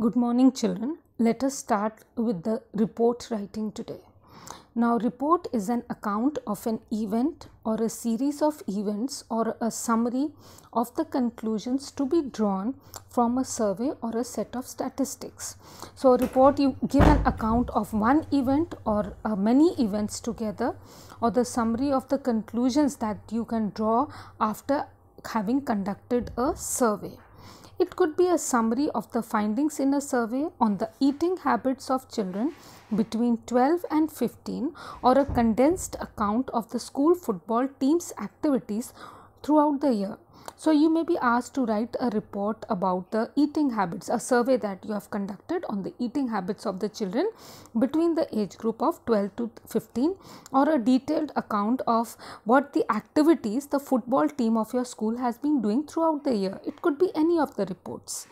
Good morning, children. Let us start with the report writing today. Now, report is an account of an event or a series of events or a summary of the conclusions to be drawn from a survey or a set of statistics. So, report you give an account of one event or uh, many events together or the summary of the conclusions that you can draw after having conducted a survey. It could be a summary of the findings in a survey on the eating habits of children between 12 and 15 or a condensed account of the school football team's activities throughout the year. So, you may be asked to write a report about the eating habits, a survey that you have conducted on the eating habits of the children between the age group of 12 to 15, or a detailed account of what the activities the football team of your school has been doing throughout the year. It could be any of the reports.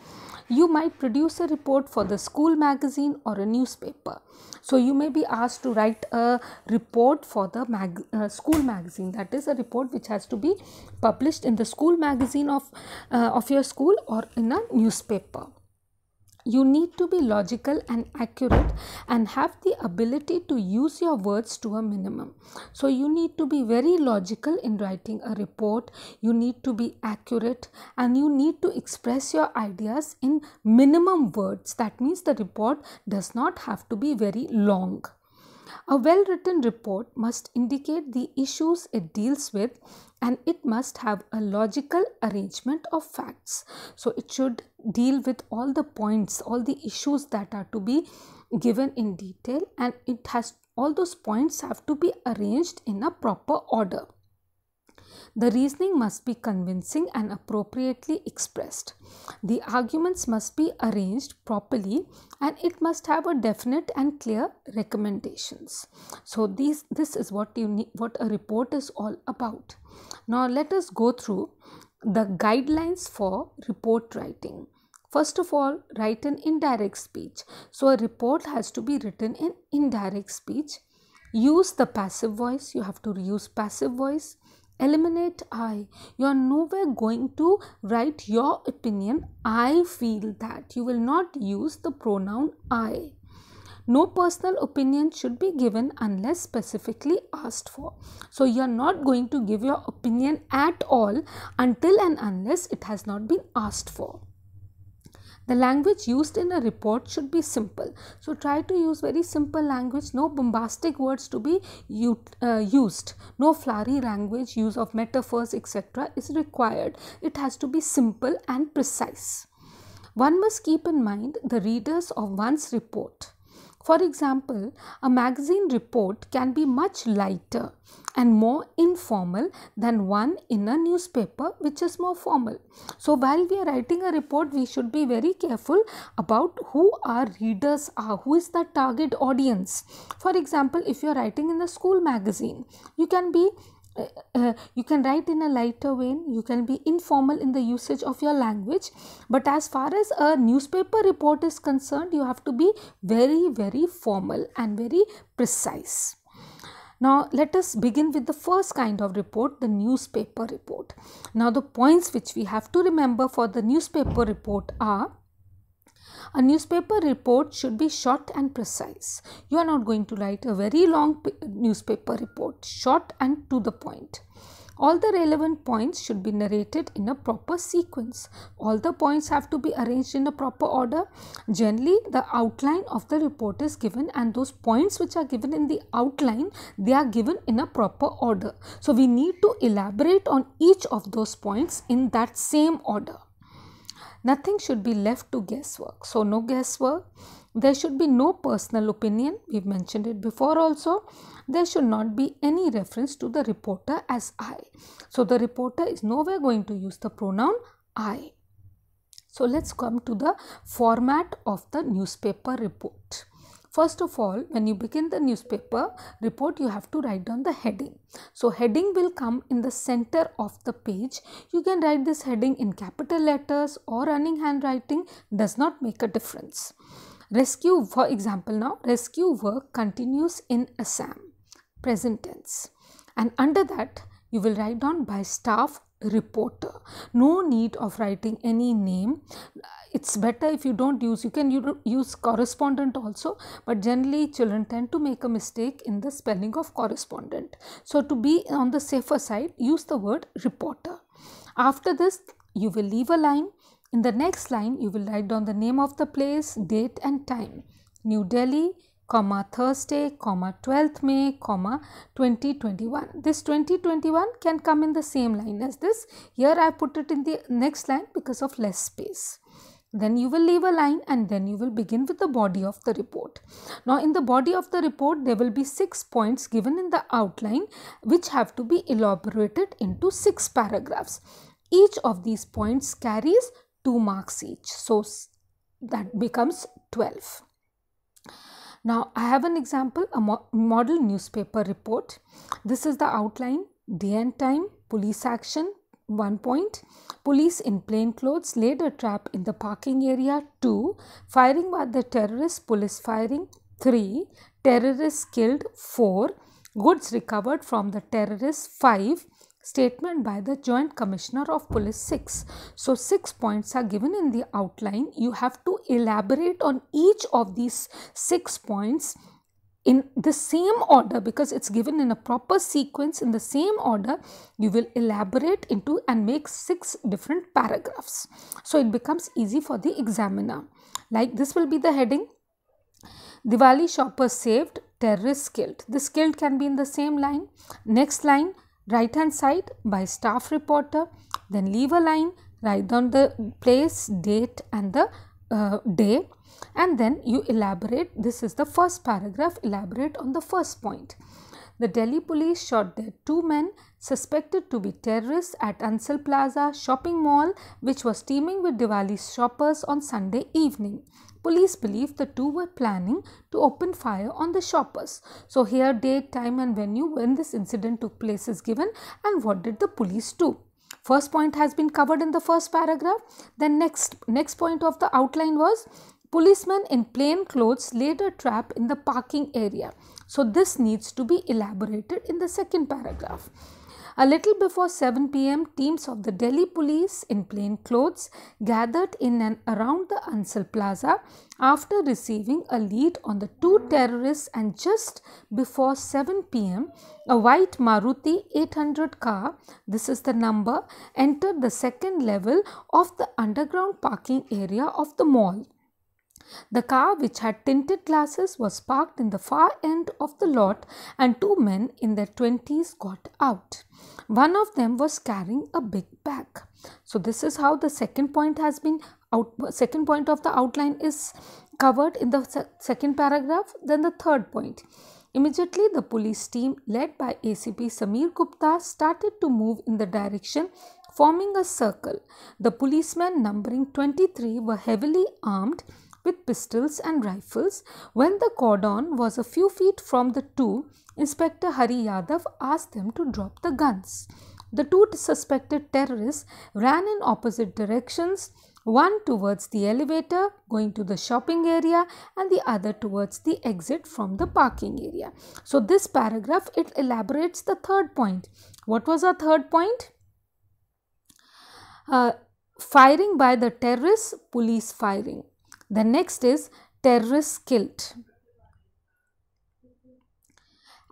You might produce a report for the school magazine or a newspaper. So, you may be asked to write a report for the mag- uh, school magazine. That is a report which has to be published in the school magazine of, uh, of your school or in a newspaper. You need to be logical and accurate and have the ability to use your words to a minimum. So, you need to be very logical in writing a report, you need to be accurate, and you need to express your ideas in minimum words. That means the report does not have to be very long. A well written report must indicate the issues it deals with and it must have a logical arrangement of facts. So, it should deal with all the points, all the issues that are to be given in detail, and it has all those points have to be arranged in a proper order. The reasoning must be convincing and appropriately expressed. The arguments must be arranged properly and it must have a definite and clear recommendations. So these this is what you need, what a report is all about. Now let us go through the guidelines for report writing. First of all, write an indirect speech. So a report has to be written in indirect speech. Use the passive voice. You have to use passive voice eliminate I. You are nowhere going to write your opinion. I feel that. You will not use the pronoun I. No personal opinion should be given unless specifically asked for. So you are not going to give your opinion at all until and unless it has not been asked for. The language used in a report should be simple. So try to use very simple language, no bombastic words to be uh, used, no flowery language, use of metaphors, etc. is required. It has to be simple and precise. One must keep in mind the readers of one's report. For example, a magazine report can be much lighter and more informal than one in a newspaper which is more formal. So, while we are writing a report, we should be very careful about who our readers are, who is the target audience. For example, if you are writing in the school magazine, you can be uh, uh, you can write in a lighter vein you can be informal in the usage of your language but as far as a newspaper report is concerned you have to be very very formal and very precise now let us begin with the first kind of report the newspaper report now the points which we have to remember for the newspaper report are a newspaper report should be short and precise. You are not going to write a very long newspaper report, short and to the point. All the relevant points should be narrated in a proper sequence. All the points have to be arranged in a proper order. Generally, the outline of the report is given and those points which are given in the outline, they are given in a proper order. So, we need to elaborate on each of those points in that same order. Nothing should be left to guesswork. So, no guesswork. There should be no personal opinion. We've mentioned it before also. There should not be any reference to the reporter as I. So, the reporter is nowhere going to use the pronoun I. So, let's come to the format of the newspaper report. First of all, when you begin the newspaper report, you have to write down the heading. So, heading will come in the center of the page. You can write this heading in capital letters or running handwriting does not make a difference. Rescue, for example now, rescue work continues in Assam, present tense. And under that, you will write down by staff reporter no need of writing any name it's better if you don't use you can use correspondent also but generally children tend to make a mistake in the spelling of correspondent so to be on the safer side use the word reporter after this you will leave a line in the next line you will write down the name of the place date and time new delhi comma Thursday, comma 12th May, comma 2021. This 2021 can come in the same line as this. Here I put it in the next line because of less space. Then you will leave a line and then you will begin with the body of the report. Now in the body of the report there will be 6 points given in the outline which have to be elaborated into 6 paragraphs. Each of these points carries 2 marks each. So that becomes 12. Now I have an example, a mo model newspaper report. This is the outline, day and time, police action, 1 point, police in plain clothes laid a trap in the parking area, 2, firing by the terrorists, police firing, 3, terrorists killed, 4, goods recovered from the terrorists, 5, statement by the Joint Commissioner of Police 6. So, 6 points are given in the outline. You have to elaborate on each of these 6 points in the same order because it's given in a proper sequence in the same order you will elaborate into and make six different paragraphs so it becomes easy for the examiner like this will be the heading Diwali shopper saved terrorist killed this killed can be in the same line next line right hand side by staff reporter then leave a line write down the place date and the uh, day and then you elaborate this is the first paragraph elaborate on the first point the delhi police shot dead two men suspected to be terrorists at ansel plaza shopping mall which was teeming with diwali shoppers on sunday evening Police believe the two were planning to open fire on the shoppers. So here date, time and venue when this incident took place is given and what did the police do. First point has been covered in the first paragraph. Then next, next point of the outline was Policemen in plain clothes laid a trap in the parking area. So this needs to be elaborated in the second paragraph. A little before 7 pm, teams of the Delhi police in plain clothes gathered in and around the Ansal Plaza after receiving a lead on the two terrorists and just before 7 pm, a white Maruti 800 car, this is the number, entered the second level of the underground parking area of the mall. The car, which had tinted glasses, was parked in the far end of the lot, and two men in their 20s got out. One of them was carrying a big bag. So, this is how the second point has been out, second point of the outline is covered in the se second paragraph. Then, the third point. Immediately, the police team led by ACP Samir Gupta started to move in the direction forming a circle. The policemen numbering 23 were heavily armed with pistols and rifles. When the cordon was a few feet from the two, Inspector Hari Yadav asked them to drop the guns. The two suspected terrorists ran in opposite directions, one towards the elevator going to the shopping area and the other towards the exit from the parking area. So this paragraph, it elaborates the third point. What was our third point? Uh, firing by the terrorists, police firing. The next is terrorist killed.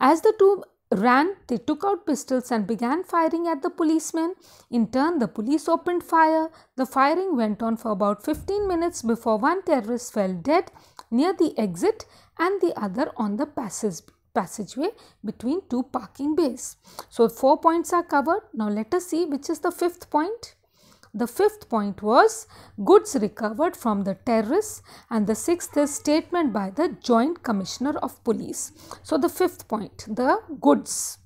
As the two ran, they took out pistols and began firing at the policemen. In turn, the police opened fire. The firing went on for about 15 minutes before one terrorist fell dead near the exit and the other on the passage, passageway between two parking bays. So, four points are covered. Now, let us see which is the fifth point. The fifth point was goods recovered from the terrorists and the sixth is statement by the Joint Commissioner of Police. So, the fifth point, the goods.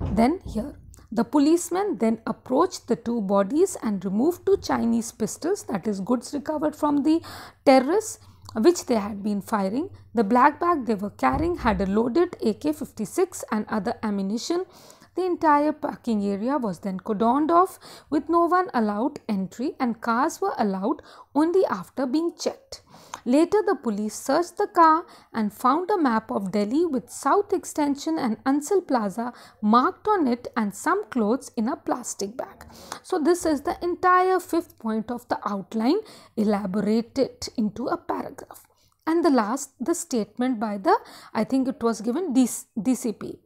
Then here, the policemen then approached the two bodies and removed two Chinese pistols that is goods recovered from the terrorists which they had been firing. The black bag they were carrying had a loaded AK-56 and other ammunition the entire parking area was then cordoned off with no one allowed entry and cars were allowed only after being checked. Later, the police searched the car and found a map of Delhi with South Extension and Ansel Plaza marked on it and some clothes in a plastic bag. So, this is the entire fifth point of the outline elaborated into a paragraph and the last the statement by the i think it was given DC, dcp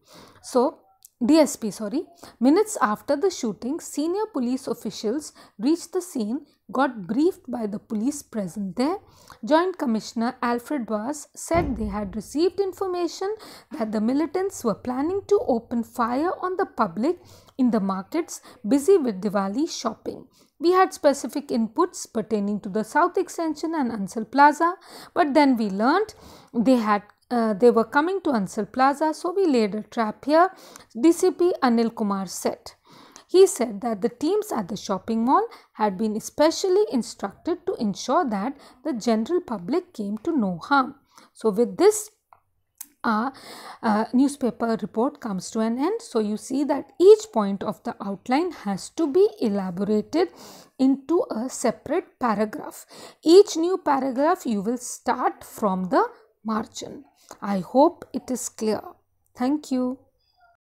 so DSP, sorry. Minutes after the shooting, senior police officials reached the scene, got briefed by the police present there. Joint Commissioner Alfred Was said they had received information that the militants were planning to open fire on the public in the markets busy with Diwali shopping. We had specific inputs pertaining to the South Extension and Ansel Plaza, but then we learnt they had uh, they were coming to Ansel Plaza, so we laid a trap here, DCP Anil Kumar said. He said that the teams at the shopping mall had been especially instructed to ensure that the general public came to no harm. So, with this our uh, newspaper report comes to an end. So, you see that each point of the outline has to be elaborated into a separate paragraph. Each new paragraph you will start from the margin. I hope it is clear. Thank you.